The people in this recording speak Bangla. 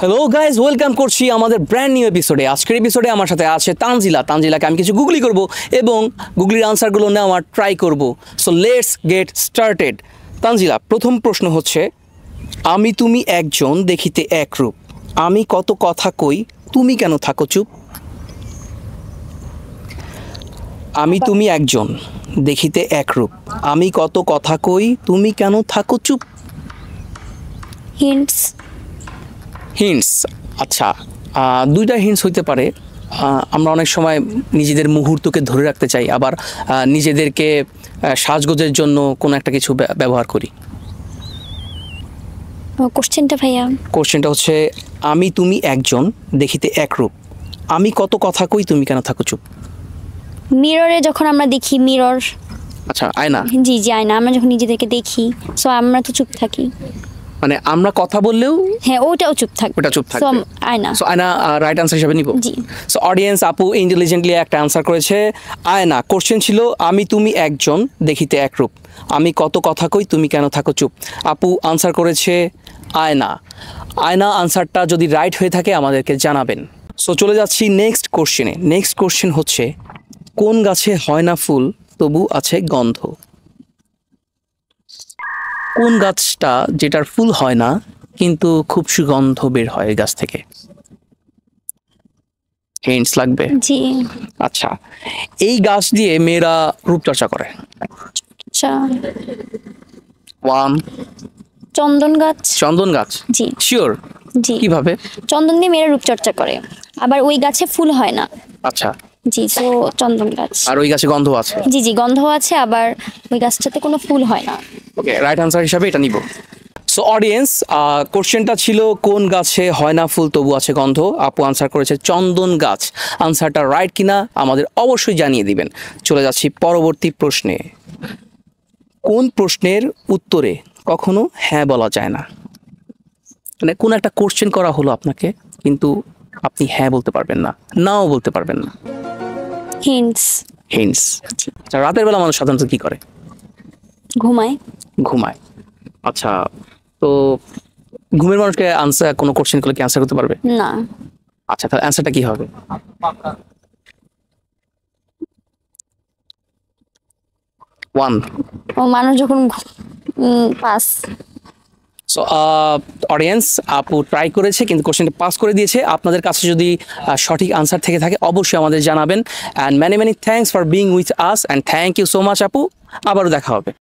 হ্যালো গাইজ ওয়েলকাম করছি আমাদের ব্র্যান্ড নিউ এপিসোডে আজকের এপিসোডে আমার সাথে আছে তানজিলা তানজিলাকে আমি কিছু গুগলি করব এবং গুগলির আনসারগুলো নেওয়ার ট্রাই করব so let's get started Tanzila প্রথম প্রশ্ন হচ্ছে আমি তুমি একজন দেখিতে একরূপ আমি কত কথা কই তুমি কেন থাকো চুপ আমি তুমি একজন দেখিতে একরূপ আমি কত কথা কই তুমি কেন থাকো চুপ হিন্টস আচ্ছা দুইটা হিন্টস হইতে পারে আমরা অনেক সময় নিজেদের মুহূর্তকে ধরে রাখতে চাই আবার নিজেদেরকে সাজগোজের জন্য কোনো একটা কিছু ব্যবহার করি কোশ্চেনটা ভাইয়া কোশ্চেনটা হচ্ছে আমি তুমি একজন দেখিতে একরূপ আমি কত কথা কই তুমি কেন থাকো চুপ মিররে যখন আমরা দেখি মিরর আচ্ছা আয়না জি জি আয়না আমরা যখন নিজেদেরকে দেখি সো আমরা তো চুপ থাকি মানে আমরা কথা বললেও হ্যাঁ ওটাও চুপ থাকবে ওটা চুপ থাকবে আয়না সো আয়না রাইট আনসার হিসেবে নিব জি সো অডিয়েন্স আপু ইন্টেলিজেন্টলি একটা আনসার করেছে আয়না কোশ্চেন ছিল আমি তুমি একজন দেখিতে একরূপ আমি কত কথা কই তুমি কেন থাকো চুপ আপু আনসার করেছে আয়না আয়না আনসারটা যদি রাইট হয়ে থাকে আমাদেরকে জানাবেন সো চলে যাচ্ছি নেক্সট কোশ্চেনে নেক্সট কোশ্চেন হচ্ছে কোন গাছে হয় না ফুল তবু আছে গন্ধ কোন গাছটা যেটার ফুল হয় না কিন্তু খুব সুগন্ধ বের হয় গাছ থেকে হিন্টস লাগবে জি আচ্ছা এই গাছ দিয়ে মেয়েরা রূপচর্চা করে আচ্ছা ওয়ান চন্দন গাছ চন্দন গাছ জি শিওর জি কিভাবে চন্দন দিয়ে মেয়েরা রূপচর্চা করে আবার ওই গাছে ফুল হয় না আচ্ছা জি তো চন্দন গাছ আর ওই গাছে গন্ধ আছে জি জি গন্ধ আছে আবার ওই গাছটাতে কোনো ফুল হয় না ওকে রাইট আনসার হিসাবে এটা নিব সো অডিয়েন্স কোশ্চেনটা ছিল কোন গাছে হয় না ফুল তবু আছে গন্ধ আপু আনসার করেছে চন্দন গাছ আনসারটা রাইট কিনা আমাদের অবশ্যই জানিয়ে দিবেন চলে যাচ্ছি পরবর্তী প্রশ্নে কোন প্রশ্নের উত্তরে কখনো হ্যাঁ বলা যায় না মানে কোন একটা কোশ্চেন করা হলো আপনাকে কিন্তু আপনি হ্যাঁ বলতে পারবেন না নাও বলতে পারবেন না হিন্টস আচ্ছা, হিন্টস রাতের বেলা মানুষ সাধারণত কি করে ঘুমায় ঘুমায় আচ্ছা তো ঘুমের মানুষকে আনসার কোনো কোশ্চেন করলে কি আনসার করতে পারবে না আচ্ছা তাহলে অ্যান্সারটা কি হবে ওয়ান ও মানুষ যখন পাস সো অডিয়েন্স আপু ট্রাই করেছে কিন্তু কোশ্চেনটা পাস করে দিয়েছে আপনাদের কাছে যদি সঠিক আনসার থেকে থাকে অবশ্যই আমাদের জানাবেন and many many thanks for being with us and thank you so much আপু আবারও দেখা হবে